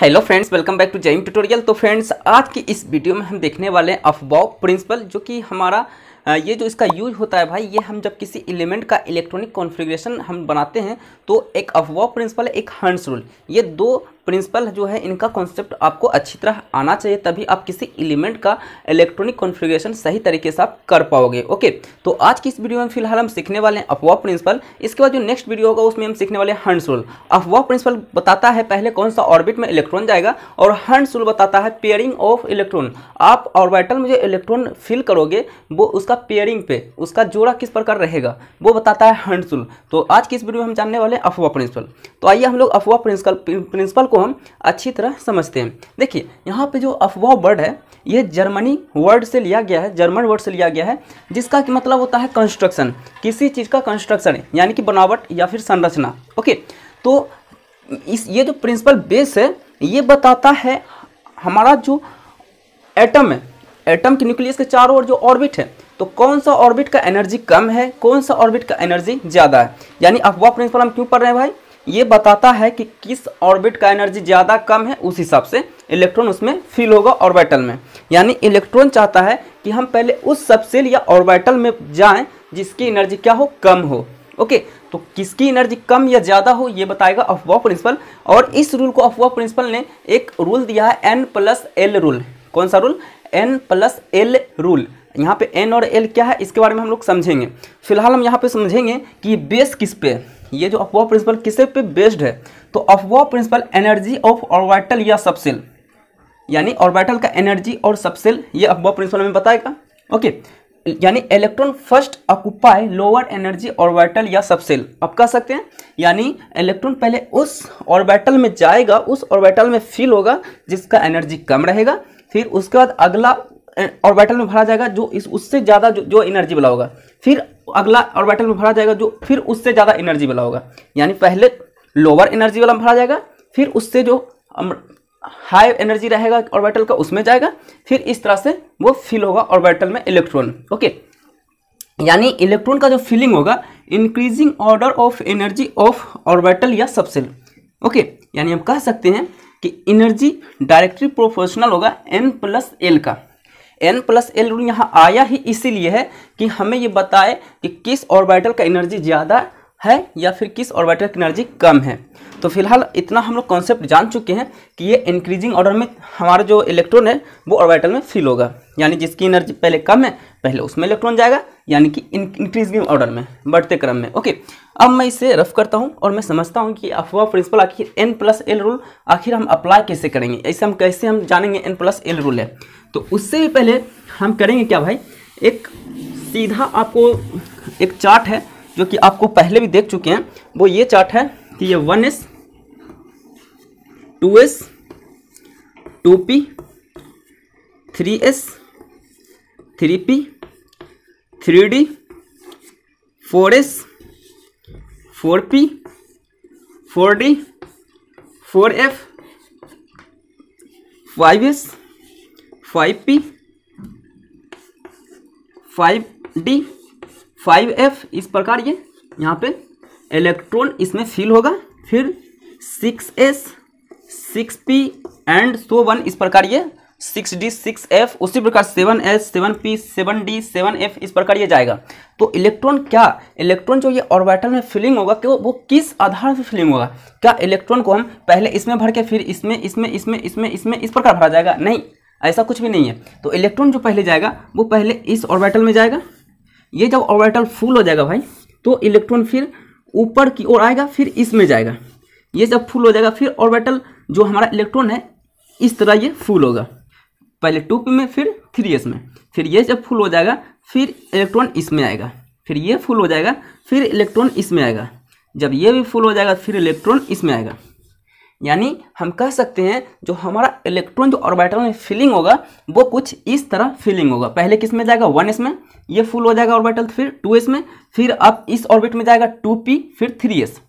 Hello friends welcome back to Jam tutorial तो friends आज की इस वीडियो में हम देखने वाले हैं अफबाव प्रिंसिपल जो कि हमारा ये जो इसका यूज होता है भाई ये हम जब किसी एलिमेंट का इलेक्ट्रॉनिक कॉन्फ़िगरेशन हम बनाते हैं तो एक अफवाह प्रिंसिपल एक हंड्स रूल ये दो प्रिंसिपल जो है इनका कॉन्सेप्ट आपको अच्छी तरह आना चाहिए तभी आप किसी एलिमेंट का इलेक्ट्रॉनिक कॉन्फ़िगरेशन सही तरीके से आप कर पाओगे ओके तो आज की इस वीडियो में फिलहाल हम सीखने वाले हैं अफवाह प्रिंसिपल इसके बाद जो नेक्स्ट वीडियो होगा उसमें हम सीखने वाले हैं हंड्स रूल अफवाह प्रिंसिपल बताता है पहले कौन सा ऑर्बिट में इलेक्ट्रॉन जाएगा और हंड्स रूल बताता है पेयरिंग ऑफ इलेक्ट्रॉन आप ऑर्बिटल में जो इलेक्ट्रॉन फिल करोगे वो उसका उसका पेयरिंग पे उसका जोड़ा किस प्रकार रहेगा वो बताता है हंडसुल तो आज की इस वीडियो में हम जानने वाले अफवाह प्रिंसिपल तो आइए हम लोग अफवाह प्रिंसिपल प्रिंसिपल को हम अच्छी तरह समझते हैं देखिए यहाँ पे जो अफवाह वर्ड है ये जर्मनी वर्ड से लिया गया है जर्मन वर्ड से लिया गया है जिसका मतलब होता है कंस्ट्रक्शन किसी चीज़ का कंस्ट्रक्शन यानी कि बनावट या फिर संरचना ओके तो इस ये जो प्रिंसिपल बेस है ये बताता है हमारा जो एटम है एटम के न्यूक्लियस के चारों ओर जो ऑर्बिट है तो कौन सा ऑर्बिट का एनर्जी कम है कौन सा ऑर्बिट का एनर्जी ज़्यादा है यानी अफवाह प्रिंसिपल हम क्यों पढ़ रहे हैं भाई ये बताता है कि किस ऑर्बिट का एनर्जी ज़्यादा कम है उस हिसाब से इलेक्ट्रॉन उसमें फील होगा ऑर्बिटल में यानी इलेक्ट्रॉन चाहता है कि हम पहले उस सबसेल या ऑर्बिटल में जाएं जिसकी एनर्जी क्या हो कम हो ओके तो किसकी एनर्जी कम या ज़्यादा हो ये बताएगा अफवाह प्रिंसिपल और इस रूल को अफवाह प्रिंसिपल ने एक रूल दिया है एन प्लस एल रूल कौन सा rule N plus L rule यहाँ पे एन और एल क्या है इसके बारे में हम लोग समझेंगे फिलहाल हम यहाँ पे समझेंगे कि बेस किस पे ये जो अफवाह प्रिंसिपल किसे पे बेस्ड है तो Aufbau principle energy of orbital या सबसेल यानी ऑर्बिटल का एनर्जी और सबसेल ये अफवाह प्रिंसिपल हमें बताएगा ओके यानी electron first occupy lower energy orbital या सबसेल अब कह सकते हैं यानी इलेक्ट्रॉन पहले उस ऑर्बिटल में जाएगा उस ऑर्बिटल में फील होगा जिसका एनर्जी कम रहेगा फिर उसके बाद अगला ऑर्बिटल में भरा जाएगा जो इस उससे ज़्यादा जो जो एनर्जी वाला होगा फिर अगला ऑर्बिटल में भरा जाएगा जो फिर उससे ज़्यादा एनर्जी वाला होगा यानी पहले लोअर एनर्जी वाला भरा जाएगा फिर उससे जो हाई एनर्जी रहेगा ऑर्बिटल का उसमें जाएगा फिर इस तरह से वो फिल होगा ऑर्बिटल में इलेक्ट्रॉन ओके यानी इलेक्ट्रॉन का जो फिलिंग होगा increasing order of energy of orbital या सबसेल ओके यानी हम कह सकते हैं कि एनर्जी डायरेक्टली प्रोपोर्शनल होगा एन प्लस एल का एन प्लस एल रूल यहाँ आया ही इसीलिए है कि हमें ये बताए कि किस ऑर्बिटल का एनर्जी ज़्यादा है या फिर किस ऑर्बिटर की एनर्जी कम है तो फिलहाल इतना हम लोग कॉन्सेप्ट जान चुके हैं कि ये इंक्रीजिंग ऑर्डर में हमारा जो इलेक्ट्रॉन है वो ऑर्बिटल में फिल होगा यानी जिसकी एनर्जी पहले कम है पहले उसमें इलेक्ट्रॉन जाएगा यानी कि इंक्रीजिंग ऑर्डर में बढ़ते क्रम में ओके अब मैं इसे रफ करता हूँ और मैं समझता हूँ कि अफवाह प्रिंसिपल आखिर एन प्लस एल रूल आखिर हम अप्लाई कैसे करेंगे ऐसे हम कैसे हम जानेंगे एन प्लस एल रूल है तो उससे भी पहले हम करेंगे क्या भाई एक सीधा आपको एक चार्ट है जो कि आपको पहले भी देख चुके हैं वो ये चार्ट है कि ये one S two S two P three S three P three D four S four P four D four F five S five P five D five F इस प्रकार ये यहाँ पे इलेक्ट्रॉन इसमें फील होगा फिर six S six P and so on इस प्रकार ये सिक्स डी सिक्स एफ उसी प्रकार seven S seven P seven D seven F इस प्रकार ये जाएगा तो इलेक्ट्रॉन क्या इलेक्ट्रॉन जो ये ऑर्बिटल में फिलिंग होगा कि वो किस आधार से फिलिंग होगा क्या इलेक्ट्रॉन को हम पहले इसमें भर के फिर इसमें इसमें इसमें इसमें इसमें इस प्रकार भरा जाएगा नहीं ऐसा कुछ भी नहीं है तो इलेक्ट्रॉन जो पहले जाएगा वो पहले इस ऑर्बिटल में जाएगा ये जब ऑर्बिटल फुल हो जाएगा भाई तो इलेक्ट्रॉन फिर ऊपर की ओर आएगा फिर इसमें जाएगा ये जब फुल हो जाएगा फिर ऑर्बिटल जो हमारा इलेक्ट्रॉन है इस तरह ये फुल होगा पहले टू पी में फिर थ्री एस में फिर ये जब फुल हो जाएगा फिर इलेक्ट्रॉन इसमें आएगा फिर ये फुल हो जाएगा फिर इलेक्ट्रॉन इसमें आएगा जब ये भी फुल हो जाएगा फिर इलेक्ट्रॉन इसमें आएगा यानी हम कह सकते हैं जो हमारा इलेक्ट्रॉन जो ऑर्बिटल में फिलिंग होगा वो कुछ इस तरह फिलिंग होगा पहले किस में जाएगा वन एस में ये फुल हो जाएगा ऑर्बिटल फिर टू एस में फिर अब इस ऑर्बिट में जाएगा टू पी फिर थ्री एस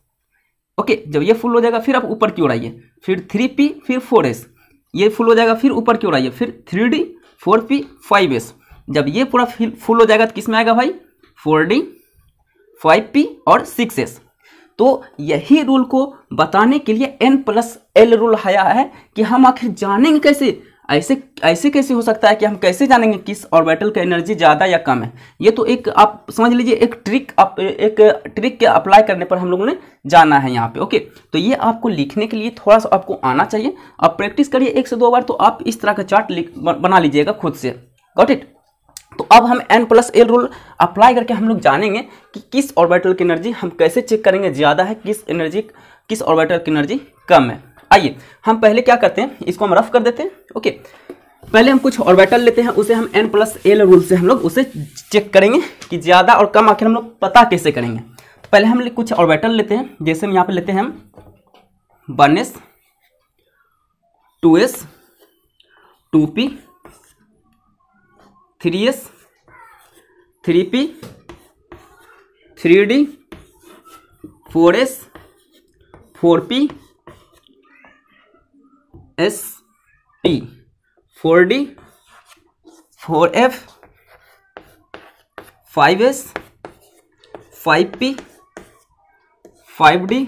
ओके जब ये फुल हो जाएगा फिर आप ऊपर की ओर आइए फिर थ्री पी फिर फोर एस ये फुल हो जाएगा फिर ऊपर की ओर आइए फिर three D four P five S जब ये पूरा फुल हो जाएगा तो किस में आएगा भाई फोर डी फाइव पी और सिक्स एस तो यही रूल को बताने के लिए एन प्लस एल रूल आया है कि हम आखिर जानेंगे कैसे ऐसे ऐसे कैसे हो सकता है कि हम कैसे जानेंगे किस ऑर्बिटल का एनर्जी ज़्यादा या कम है ये तो एक आप समझ लीजिए एक ट्रिक आप एक ट्रिक के अप्लाई करने पर हम लोगों ने जाना है यहाँ पे ओके तो ये आपको लिखने के लिए थोड़ा सा आपको आना चाहिए आप प्रैक्टिस करिए एक से दो बार तो आप इस तरह का चार्ट बना लीजिएगा खुद से गॉट इट तो अब हम N plus L rule apply करके हम लोग जानेंगे कि किस ऑर्बिटल की एनर्जी हम कैसे चेक करेंगे ज़्यादा है किस एनर्जी किस ऑर्बिटल की एनर्जी कम है आइए हम पहले क्या करते हैं इसको हम रफ कर देते हैं ओके पहले हम कुछ ऑर्बिटल लेते हैं उसे हम एन प्लस एल रूल से हम लोग उसे चेक करेंगे कि ज़्यादा और कम आखिर हम लोग पता कैसे करेंगे तो पहले हम कुछ ऑर्बिटल लेते हैं जैसे हम यहाँ पर लेते हैं हम one S two S two P three S three P three D four S four P S P four D four F five S five P five D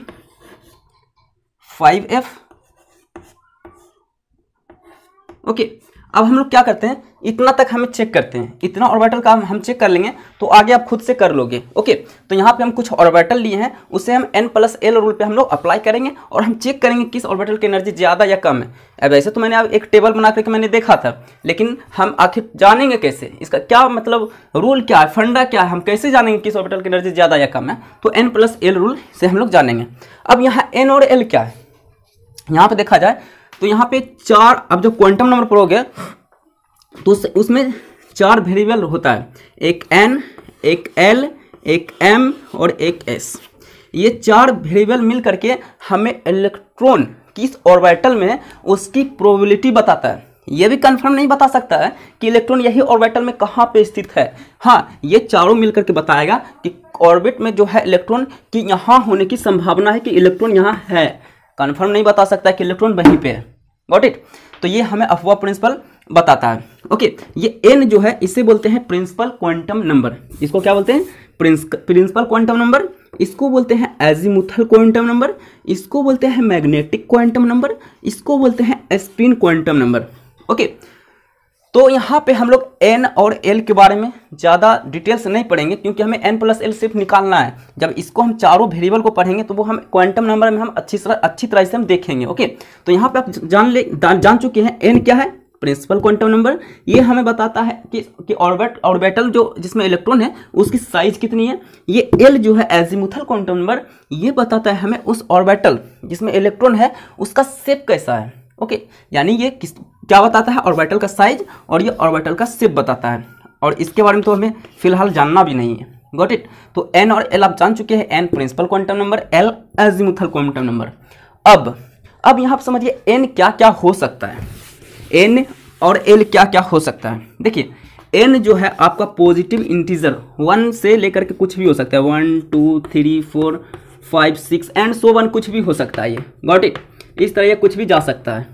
five F okay अब हम लोग क्या करते हैं इतना तक हमें check करते हैं इतना ऑर्बिटल का हम चेक कर लेंगे तो आगे आप खुद से कर लोगे ओके तो यहाँ पे हम कुछ ऑर्बिटल लिए हैं उसे हम एन प्लस एल रूल पे हम लोग अप्लाई करेंगे और हम चेक करेंगे किस ऑर्बिटल की एनर्जी ज़्यादा या कम है अब ऐसे तो मैंने अब एक टेबल बना करके मैंने देखा था लेकिन हम आखिर जानेंगे कैसे इसका क्या मतलब रूल क्या है फंडा क्या है हम कैसे जानेंगे किस ऑर्बिटल की एनर्जी ज़्यादा या कम है तो एन प्लस एल रूल से हम लोग जानेंगे अब यहाँ एन और एल क्या है यहाँ पर देखा जाए तो यहाँ पे चार अब जो क्वांटम नंबर है तो उस, उसमें चार वेरिएबल होता है एक एन एक एल एक एम और एक एस ये चार वेरिएबल मिल करके हमें इलेक्ट्रॉन किस ऑर्बिटल में उसकी प्रोबेबिलिटी बताता है ये भी कंफर्म नहीं बता सकता है कि इलेक्ट्रॉन यही ऑर्बिटल में कहाँ पे स्थित है हाँ ये चारों मिलकर के बताएगा कि ऑर्बिट में जो है इलेक्ट्रॉन की यहाँ होने की संभावना है कि इलेक्ट्रॉन यहाँ है कन्फर्म नहीं बता सकता कि इलेक्ट्रॉन वहीं पर है इट तो ये हमें अफवाह प्रिंसिपल बताता है ओके ये एन जो है इसे बोलते हैं प्रिंसिपल क्वांटम नंबर इसको क्या बोलते हैं प्रिंसिपल क्वांटम नंबर इसको बोलते हैं एजिमुथल क्वांटम नंबर इसको बोलते हैं मैग्नेटिक क्वांटम नंबर इसको बोलते हैं spin quantum number okay okay. तो यहाँ पे हम लोग एन और एल के बारे में ज़्यादा डिटेल्स नहीं पढ़ेंगे क्योंकि हमें एन प्लस एल सिर्फ निकालना है जब इसको हम चारों वेरिएबल को पढ़ेंगे तो वो हम क्वांटम नंबर में हम अच्छी तरह अच्छी तरह से हम देखेंगे ओके तो यहाँ पे आप जान ले जान चुके हैं एन क्या है प्रिंसिपल क्वांटम नंबर ये हमें बताता है कि कि ऑर्बिट ऑर्बिटल जो जिसमें इलेक्ट्रॉन है उसकी साइज कितनी है ये एल जो है एजिमुथल क्वांटम नंबर ये बताता है हमें उस ऑर्बिटल जिसमें इलेक्ट्रॉन है उसका सेप कैसा है ओके यानी ये किस क्या बताता है ऑर्बिटल का साइज और ये ऑर्बिटल का सिप बताता है और इसके बारे में तो हमें फिलहाल जानना भी नहीं है गॉट इट तो एन और एल आप जान चुके हैं N principal quantum number L azimuthal quantum number अब अब यहाँ पर समझिए एन क्या क्या हो सकता है एन और एल क्या क्या हो सकता है देखिए एन जो है आपका पॉजिटिव इंटीजर वन से लेकर के कुछ भी हो सकता है one two three four five six and so on कुछ भी हो सकता है ये गॉट इट इस तरह ये कुछ भी जा सकता है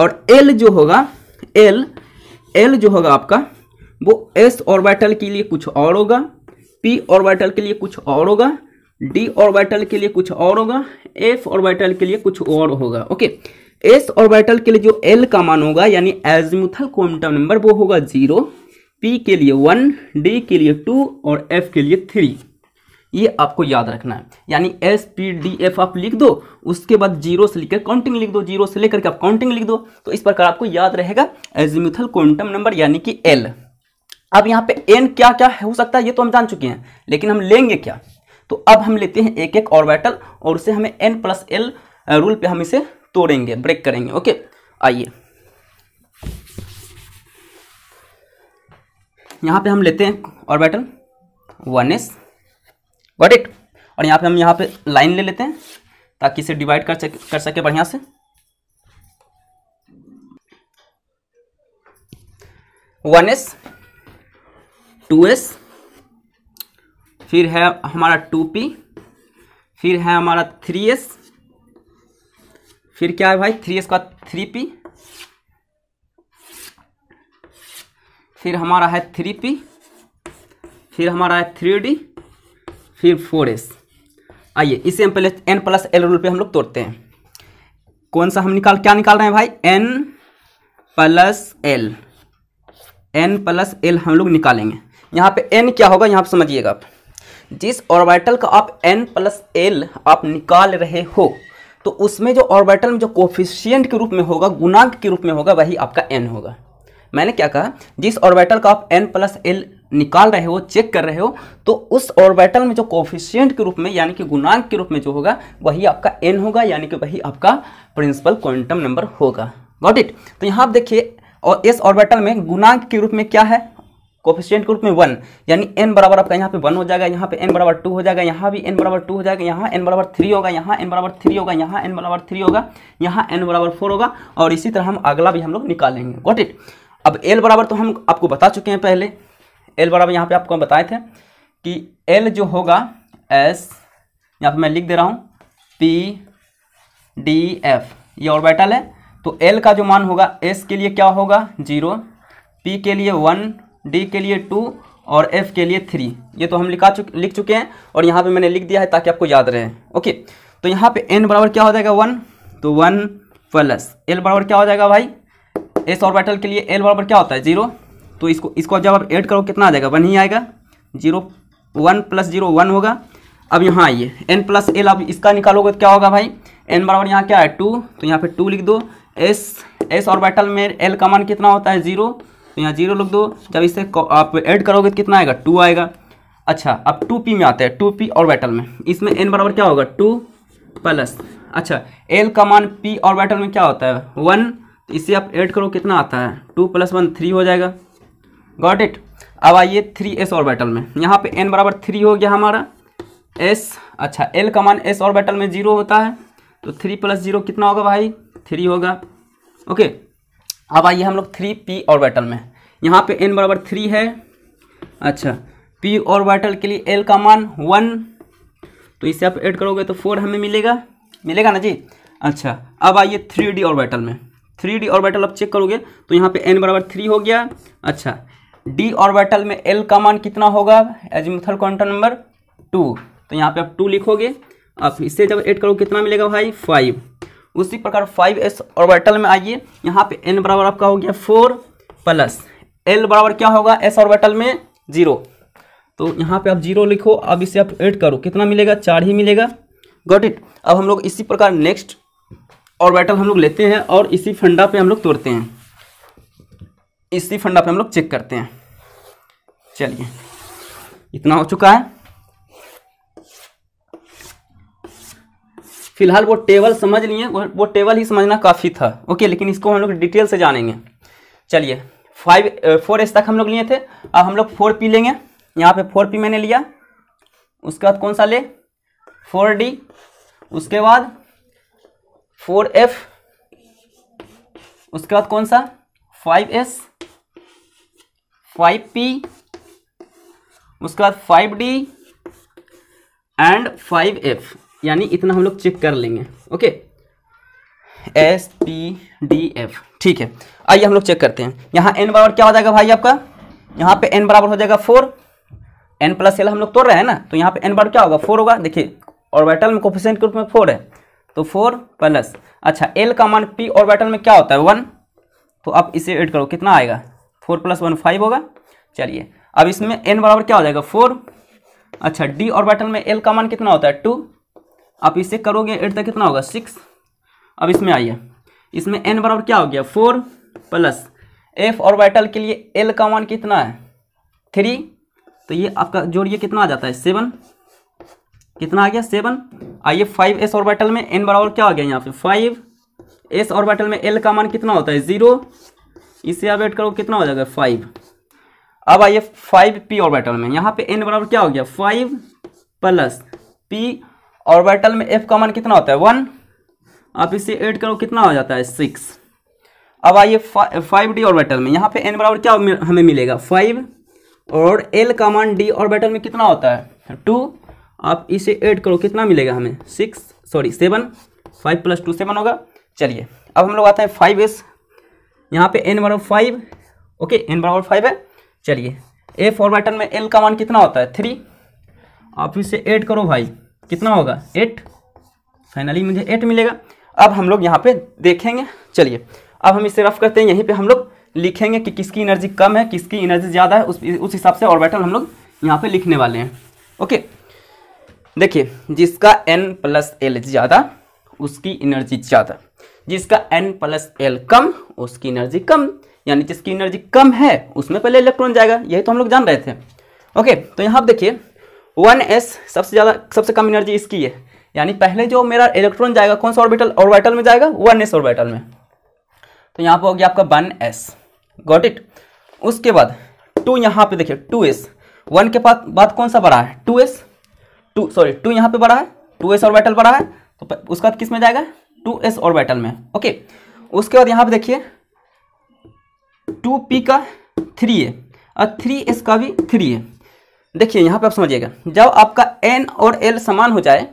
और एल जो होगा एल एल जो होगा आपका वो एस ऑर्बिटल के लिए कुछ और होगा पी ऑर्बिटल के लिए कुछ और होगा डी ऑर्बिटल के लिए कुछ और होगा एफ ऑर्बिटल के लिए कुछ और होगा ओके एस ऑर्बिटल के लिए जो एल का मान होगा यानी एजमुथल क्वांटम नंबर वो होगा जीरो पी के लिए वन डी के लिए टू और एफ के लिए थ्री ये आपको याद रखना है यानी एस पी डी एफ आप लिख दो उसके बाद जीरो से लिखकर काउंटिंग लिख दो जीरो से लेकर के आप काउंटिंग लिख दो तो इस प्रकार आपको याद रहेगा एजिम्यूथल क्वांटम नंबर यानी कि एल अब यहाँ पे एन क्या क्या हो सकता है ये तो हम जान चुके हैं लेकिन हम लेंगे क्या तो अब हम लेते हैं एक एक ऑर्बिटल और उसे हमें एन प्लस एल रूल पे हम इसे तोड़ेंगे ब्रेक करेंगे ओके आइए यहाँ पे हम लेते हैं orbital one S got it और यहाँ पे हम यहाँ पे लाइन ले लेते हैं ताकि इसे डिवाइड कर सके कर सके बढ़िया से वन एस टू एस फिर है हमारा टू पी फिर है हमारा थ्री एस फिर क्या है भाई थ्री एस का थ्री पी फिर हमारा है थ्री पी फिर हमारा है थ्री डी फिर फोर एस आइए इसे हम पहले एन प्लस एल रूल पे हम लोग तोड़ते हैं कौन सा हम निकाल क्या निकाल रहे हैं भाई N plus L N plus L हम लोग निकालेंगे यहाँ पे एन क्या होगा यहाँ पर समझिएगा आप जिस ऑर्बिटल का आप एन प्लस एल आप निकाल रहे हो तो उसमें जो ऑर्बिटल में जो कोफिशियंट के रूप में होगा गुणांक के रूप में होगा वही आपका एन होगा मैंने क्या कहा जिस ऑर्बिटल का आप एन प्लस एल निकाल रहे हो चेक कर रहे हो तो उस ऑर्बिटल में जो कोफिशियंट के रूप में यानी कि गुणांक के रूप में जो होगा वही आपका एन होगा यानी कि वही आपका प्रिंसिपल क्वांटम नंबर होगा गॉट इट तो यहाँ आप देखिए और इस ऑर्बिटल में गुणांक के रूप में क्या है कोफिशियंट के रूप में वन यानी एन बराबर आपका यहाँ पे वन हो जाएगा यहाँ पे एन बराबर टू हो जाएगा यहाँ भी एन बराबर टू हो जाएगा यहाँ एन बराबर थ्री होगा यहाँ एन बराबर थ्री होगा यहाँ एन बराबर थ्री होगा यहाँ एन बराबर फोर होगा और इसी तरह हम अगला भी हम लोग निकालेंगे गॉट इट अब एल बराबर तो हम आपको बता चुके हैं पहले एल बराबर यहाँ पे आपको हम बताए थे कि एल जो होगा एस यहाँ पे मैं लिख दे रहा हूँ पी डी एफ ये ऑर्बिटल है तो एल का जो मान होगा एस के लिए क्या होगा जीरो पी के लिए वन डी के लिए टू और एफ के लिए थ्री ये तो हम लिखा चुके लिख चुके हैं और यहाँ पे मैंने लिख दिया है ताकि आपको याद रहे ओके तो यहाँ पे एन बराबर क्या हो जाएगा वन तो वन प्लस एल बराबर क्या हो जाएगा भाई एस ऑर्बिटल के लिए एल बराबर क्या होता है जीरो तो इसको इसको जब आप ऐड करो कितना आ जाएगा वन ही आएगा zero one plus zero one होगा अब यहाँ आइए एन प्लस एल अब इसका निकालोगे तो क्या होगा भाई एन बराबर यहाँ क्या है टू तो यहाँ पे टू लिख दो एस एस ऑर्बिटल में एल का मान कितना होता है जीरो तो यहाँ जीरो लिख दो जब इसे आप ऐड करोगे तो कितना आएगा टू आएगा अच्छा अब टू पी में आते हैं टू पी ऑर्बिटल में इसमें एन बराबर क्या होगा टू प्लस अच्छा एल का मान पी ऑर्बिटल में क्या होता है वन तो इसे आप ऐड करो कितना आता है टू प्लस वन थ्री हो जाएगा गॉट इट अब आइए थ्री एस और बैटल में यहाँ पे एन बराबर थ्री हो गया हमारा एस अच्छा एल का मान एस और बैटल में जीरो होता है तो थ्री प्लस जीरो कितना होगा भाई थ्री होगा ओके अब आइए हम लोग थ्री पी और बैटल में यहाँ पे एन बराबर थ्री है अच्छा पी और बैटल के लिए एल का मान वन तो इसे आप ऐड करोगे तो फोर हमें मिलेगा मिलेगा ना जी अच्छा अब आइए थ्री डी और बैटल में थ्री डी ऑर्बिटल आप चेक करोगे तो यहाँ पे एन बराबर थ्री हो गया अच्छा डी ऑर्बिटल में एल का मान कितना होगा एजिमुथल क्वांटम नंबर टू तो यहाँ पे आप टू लिखोगे अब इससे जब एड करोगे कितना मिलेगा भाई फाइव उसी प्रकार फाइव एस ऑर्बिटल में आइए यहाँ पे एन बराबर आपका हो गया फोर प्लस एल बराबर क्या होगा एस ऑर्बिटल में जीरो तो यहाँ पे आप जीरो लिखो अब इसे आप एड करो कितना मिलेगा चार ही मिलेगा गॉट इट अब हम लोग इसी प्रकार नेक्स्ट ऑर्बिटल हम लोग लेते हैं और इसी फंडा पे हम लोग तोड़ते हैं इसी फंडा पे हम लोग चेक करते हैं चलिए इतना हो चुका है फिलहाल वो टेबल समझ लिए वो टेबल ही समझना काफ़ी था ओके लेकिन इसको हम लोग डिटेल से जानेंगे चलिए फाइव फोर एस तक हम लोग लिए थे अब हम लोग फोर पी लेंगे यहाँ पे फोर पी मैंने लिया उसके बाद कौन सा ले फोर डी उसके बाद फोर एफ उसके बाद कौन सा फाइव एस फाइव पी उसके बाद five D and five F यानी इतना हम लोग चेक कर लेंगे okay S P D F ठीक है आइए हम लोग चेक करते हैं यहाँ एन बराबर क्या हो जाएगा भाई आपका यहाँ पे एन बराबर हो जाएगा फोर एन प्लस एल हम लोग तोड़ रहे हैं ना तो यहाँ पे एन बराबर क्या होगा फोर होगा देखिए और वाइटल में कोफिशेंट के रूप में फोर है तो फोर प्लस अच्छा एल का मान पी ऑर्बिटल में क्या होता है वन तो आप इसे ऐड करो कितना आएगा फोर प्लस वन फाइव होगा चलिए अब इसमें एन बराबर क्या हो जाएगा फोर अच्छा डी ऑर्बिटल में एल का मान कितना होता है टू आप इसे करोगे एट तक कितना होगा सिक्स अब इसमें आइए इसमें एन बराबर क्या हो गया फोर प्लस एफ ऑर्बिटल के लिए एल का मान कितना है थ्री तो ये आपका जोड़िए कितना आ जाता है सेवन कितना आ गया सेवन आइए फाइव एस ऑर्बिटल में एन बराबर क्या आ गया यहाँ पे फाइव एस ऑर्बिटल में एल का मान कितना होता है जीरो इसे आप एड करो कितना हो जाएगा फाइव अब आइए फाइव पी ऑर्बिटल में यहाँ पे एन बराबर क्या हो गया फाइव प्लस पी ऑर्बिटल में एफ का मान कितना होता है वन आप इसे एड करो कितना हो जाता है सिक्स अब आइए फाइव डी ऑर्बिटल में यहाँ पे एन बराबर क्या हमें मिलेगा फाइव और एल का मान डी ऑर्बिटल में कितना होता है टू आप इसे ऐड करो कितना मिलेगा हमें six sorry seven five plus two seven होगा चलिए अब हम लोग आते हैं फाइव एस यहाँ पे एन बराबर फाइव ओके एन बराबर फाइव है चलिए ए फॉर बाइटन में एल का मान कितना होता है थ्री आप इसे ऐड करो भाई कितना होगा एट फाइनली मुझे एट मिलेगा अब हम लोग यहाँ पे देखेंगे चलिए अब हम इसे रफ करते हैं यहीं पे हम लोग लिखेंगे कि किसकी एनर्जी कम है किसकी एनर्जी ज़्यादा है उस उस हिसाब से ऑर्बिटल हम लोग यहाँ पे लिखने वाले हैं ओके देखिए जिसका एन प्लस एल ज़्यादा उसकी एनर्जी ज़्यादा जिसका एन प्लस एल कम उसकी एनर्जी कम यानी जिसकी एनर्जी कम है उसमें पहले इलेक्ट्रॉन जाएगा यही तो हम लोग जान रहे थे ओके तो यहाँ देखिए वन एस सबसे ज़्यादा सबसे कम एनर्जी इसकी है यानी पहले जो मेरा इलेक्ट्रॉन जाएगा कौन सा ऑर्बिटल ऑर्बिटल में जाएगा वन एस ऑर्बिटल में तो यहाँ पर हो गया आपका वन एस गॉट इट उसके बाद टू यहाँ पे देखिए टू एस वन के बाद बात कौन सा बड़ा है two S two sorry two यहाँ पे बड़ा है टू एस ऑर्बिटल बड़ा है तो उसका किस में जाएगा टू एस ऑर्बिटल में ओके उसके बाद यहाँ पे देखिए टू पी का थ्री है और थ्री एस का भी थ्री है देखिए यहाँ पे आप समझिएगा जब आपका एन और एल समान हो जाए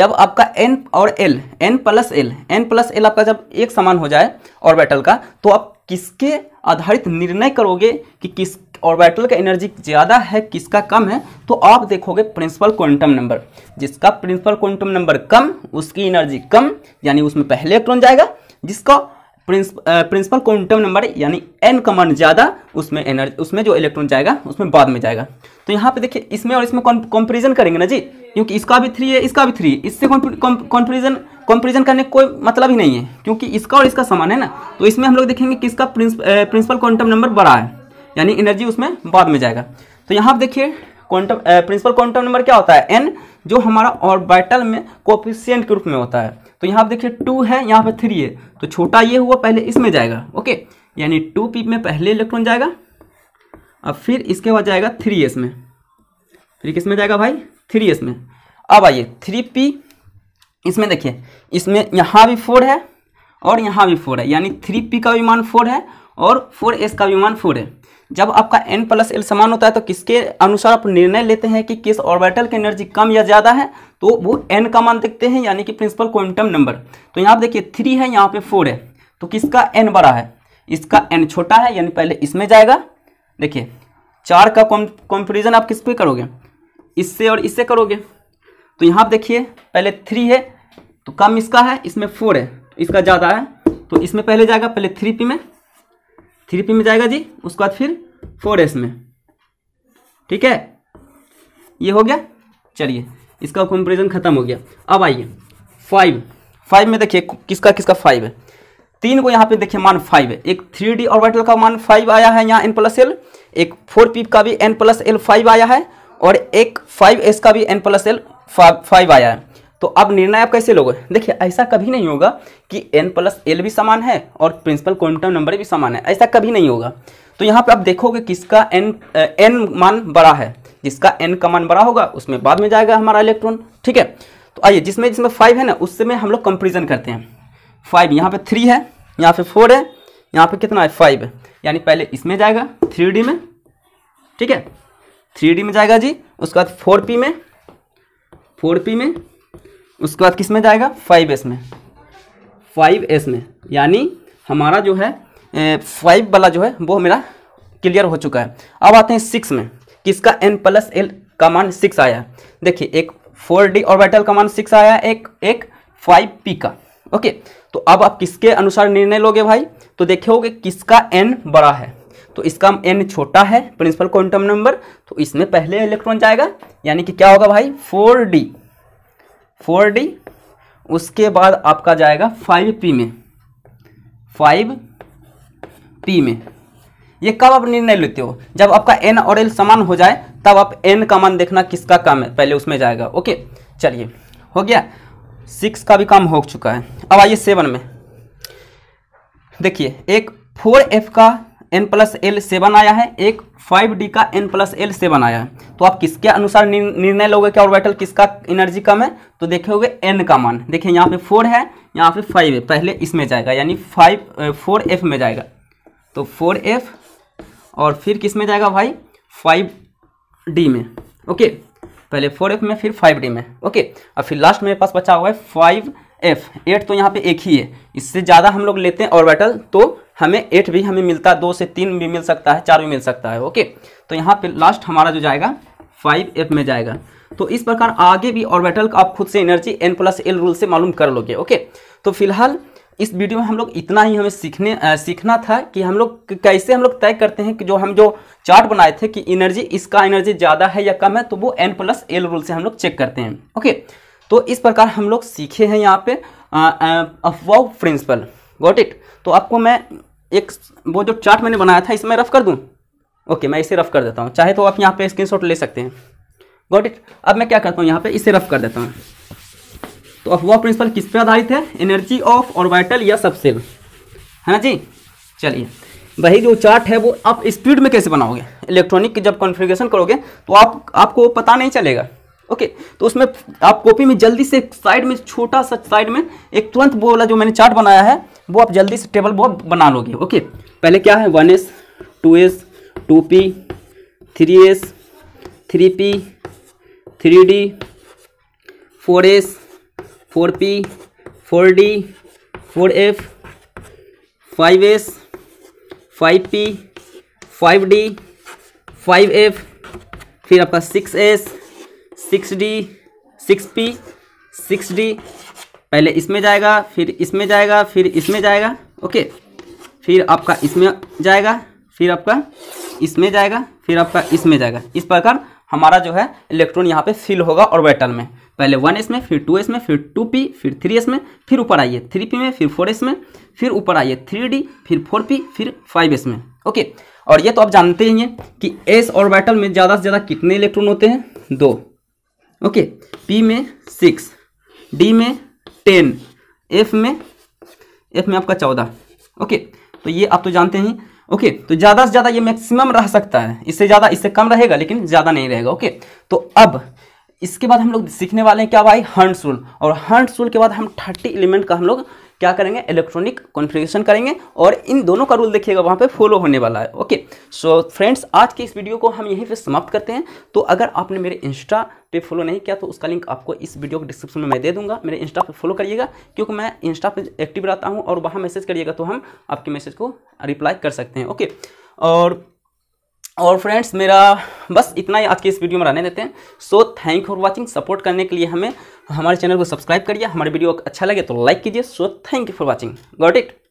जब आपका एन और L N plus L N plus L आपका जब एक समान हो जाए ऑर्बिटल का तो आप किसके आधारित निर्णय करोगे कि किस ऑर्बिटल का एनर्जी ज़्यादा है किसका कम है तो आप देखोगे प्रिंसिपल क्वांटम नंबर जिसका प्रिंसिपल क्वांटम नंबर कम उसकी एनर्जी कम यानी उसमें पहले इलेक्ट्रॉन जाएगा जिसका प्रिंसिपल क्वांटम नंबर यानी एन का मान ज़्यादा उसमें एनर्जी उसमें जो इलेक्ट्रॉन जाएगा उसमें बाद में जाएगा तो यहाँ पे देखिए इसमें और इसमें कॉम्पेरिजन करेंगे ना जी क्योंकि इसका भी थ्री है इसका भी थ्री है इससे कंपेरिजन कंपेरिजन करने कोई मतलब ही नहीं है क्योंकि इसका और इसका समान है ना तो इसमें हम लोग देखेंगे किसका प्रिंसिपल क्वांटम नंबर बड़ा है यानी एनर्जी उसमें बाद में जाएगा तो यहाँ आप देखिए क्वांटम प्रिंसिपल क्वांटम नंबर क्या होता है एन जो हमारा ऑर्बिटल में कोपिशियंट के रूप में होता है तो यहाँ आप देखिए टू है यहाँ पर थ्री है तो छोटा ये हुआ पहले इसमें जाएगा ओके यानी टू पी में पहले इलेक्ट्रॉन जाएगा अब फिर इसके बाद जाएगा थ्री एस में फिर किस में जाएगा भाई थ्री एस में अब आइए थ्री पी इसमें देखिए इसमें यहाँ भी फोर है और यहाँ भी फोर है यानी थ्री पी का भी मान फोर है और फोर एस का विमान फोर है जब आपका एन प्लस एल समान होता है तो किसके अनुसार आप निर्णय लेते हैं कि किस ऑर्बिटल की एनर्जी कम या ज़्यादा है तो वो एन का मान देखते हैं यानी कि प्रिंसिपल क्वांटम नंबर तो यहाँ देखिए थ्री है यहाँ पे फोर है तो किसका एन बड़ा है इसका एन छोटा है यानी पहले इसमें जाएगा देखिए चार का कॉम्पेरिजन आप किस पे करोगे इससे और इससे करोगे तो यहाँ देखिए पहले थ्री है तो कम इसका है इसमें फोर है तो इसका ज़्यादा है तो इसमें पहले जाएगा पहले थ्री पी में थ्री पी में जाएगा जी उसके बाद फिर फोर एस में ठीक है ये हो गया चलिए इसका कंपेरिजन खत्म हो गया अब आइए फाइव फाइव में देखिए किसका किसका फाइव है तीन को यहाँ पे देखिए मान फाइव है एक थ्री डी ऑर्बिटल का मान फाइव आया है यहाँ एन प्लस एल एक फोर पी का भी एन प्लस एल फाइव आया है और एक फाइव एस का भी एन प्लस एल फाइव आया है तो अब निर्णय आप कैसे लोगे देखिए ऐसा कभी नहीं होगा कि एन प्लस एल भी समान है और प्रिंसिपल क्वांटम नंबर भी समान है ऐसा कभी नहीं होगा तो यहाँ पे आप देखोगे किसका एन एन मान बड़ा है जिसका एन का मान बड़ा होगा उसमें बाद में जाएगा हमारा इलेक्ट्रॉन ठीक है तो आइए जिसमें जिसमें फाइव है ना उसमें हम लोग कंपेरिजन करते हैं फाइव यहाँ पर थ्री है यहाँ पे फोर है यहाँ पर कितना है फाइव यानी पहले इसमें जाएगा थ्री डी में ठीक है थ्री डी में जाएगा जी उसके बाद फोर पी में फोर पी में उसके बाद किस में जाएगा फाइव एस में फाइव एस में यानी हमारा जो है फाइव वाला जो है वो मेरा क्लियर हो चुका है अब आते हैं सिक्स में किसका एन प्लस एल का मान सिक्स आया देखिए एक फोर डी ऑर्बिटल का मान सिक्स आया एक एक फाइव पी का ओके तो अब आप किसके अनुसार निर्णय लोगे भाई तो देखोगे किसका एन बड़ा है तो इसका एन छोटा है प्रिंसिपल क्वांटम नंबर तो इसमें पहले इलेक्ट्रॉन जाएगा यानी कि क्या होगा भाई फोर डी फोर डी उसके बाद आपका जाएगा फाइव पी में फाइव पी में ये कब आप निर्णय लेते हो जब आपका एन और एल समान हो जाए तब आप एन का मान देखना किसका काम है पहले उसमें जाएगा ओके चलिए हो गया सिक्स का भी काम हो चुका है अब आइए सेवन में देखिए एक फोर एफ का एन प्लस एल सेवन आया है एक फाइव डी का एन प्लस एल सेवन आया है तो आप किसके अनुसार निर्णय लोगे कि ऑर्बिटल किसका एनर्जी कम है तो देखे देखोगे एन का मान देखिए यहाँ पे फोर है यहाँ पे फाइव है पहले इसमें जाएगा यानी फाइव फोर एफ में जाएगा तो फोर एफ और फिर किस में जाएगा भाई फाइव डी में ओके पहले फोर एफ में फिर फाइव डी में ओके और फिर लास्ट मेरे पास बचा हुआ है फाइव एफ एट तो यहाँ पे एक ही है इससे ज़्यादा हम लोग लेते हैं ऑर्बिटल तो हमें एट भी हमें मिलता है दो से तीन भी मिल सकता है चार भी मिल सकता है ओके तो यहाँ पे लास्ट हमारा जो जाएगा फाइव एफ में जाएगा तो इस प्रकार आगे भी ऑर्बिटल आप खुद से energy n plus L rule से मालूम कर लोगे ओके तो फिलहाल इस वीडियो में हम लोग इतना ही हमें सीखने आ, सीखना था कि हम लोग कैसे हम लोग तय करते हैं कि जो हम जो चार्ट बनाए थे कि एनर्जी इसका एनर्जी ज़्यादा है या कम है तो वो एन प्लस एल रूल से हम लोग चेक करते हैं ओके तो इस प्रकार हम लोग सीखे हैं यहाँ पे अफवाह प्रिंसिपल गॉट इट तो आपको मैं एक वो जो चार्ट मैंने बनाया था इसमें रफ कर दूँ ओके मैं इसे रफ कर देता हूँ चाहे तो आप यहाँ पे शॉट ले सकते हैं गॉट इट अब मैं क्या करता हूँ यहाँ पे इसे रफ कर देता हूँ तो अब वह प्रिंसिपल किस पे आधारित है एनर्जी ऑफ ऑर्बिटल या सबसेल है ना जी चलिए वही जो चार्ट है वो आप स्पीड में कैसे बनाओगे इलेक्ट्रॉनिक की जब कॉन्फ़िगरेशन करोगे तो आप आपको पता नहीं चलेगा ओके तो उसमें आप कॉपी में जल्दी से साइड में छोटा सा साइड में एक तुरंत वो वाला जो मैंने चार्ट बनाया है वो आप जल्दी से टेबल वो बना लोगे ओके पहले क्या है one S two S two P three S three P three D four S four P four D four F five S five P five D five f फिर आपका six S six D six p six d पहले इसमें जाएगा फिर इसमें जाएगा फिर इसमें जाएगा ओके फिर आपका इसमें जाएगा फिर आपका इसमें जाएगा फिर आपका इसमें जाएगा इस प्रकार हमारा जो है इलेक्ट्रॉन यहाँ पे फिल होगा ऑर्बिटल में पहले वन एस में फिर टू एस में फिर टू पी फिर थ्री एस में फिर ऊपर आइए थ्री पी में फिर फोर एस में फिर ऊपर आइए थ्री डी फिर फोर पी फिर फाइव एस में ओके और ये तो आप जानते ही हैं कि एस ऑर्बिटल में ज़्यादा से ज़्यादा कितने इलेक्ट्रॉन होते हैं दो ओके पी में सिक्स डी में टेन एफ में एफ में आपका चौदह ओके तो ये आप तो जानते हैं ओके तो ज़्यादा से ज़्यादा ये मैक्सिमम रह सकता है इससे ज़्यादा इससे कम रहेगा लेकिन ज़्यादा नहीं रहेगा ओके तो अब इसके बाद हम लोग सीखने वाले हैं क्या भाई हंड्स रूल और हंड्स रूल के बाद हम थर्टी एलिमेंट का हम लोग क्या करेंगे इलेक्ट्रॉनिक कॉन्फ़िगरेशन करेंगे और इन दोनों का रूल देखिएगा वहाँ पे फॉलो होने वाला है ओके सो फ्रेंड्स आज की इस वीडियो को हम यहीं पे समाप्त करते हैं तो अगर आपने मेरे इंस्टा पे फॉलो नहीं किया तो उसका लिंक आपको इस वीडियो के डिस्क्रिप्शन में मैं दे दूंगा मेरे इंस्टा पे फॉलो करिएगा क्योंकि मैं इंस्टा पे एक्टिव रहता हूँ और वहाँ मैसेज करिएगा तो हम आपके मैसेज को रिप्लाई कर सकते हैं ओके और और फ्रेंड्स मेरा बस इतना ही आज के इस वीडियो में रहने देते हैं so thank you for watching सपोर्ट करने के लिए हमें हमारे चैनल को सब्सक्राइब करिए हमारे वीडियो अच्छा लगे तो लाइक कीजिए so thank you for watching got it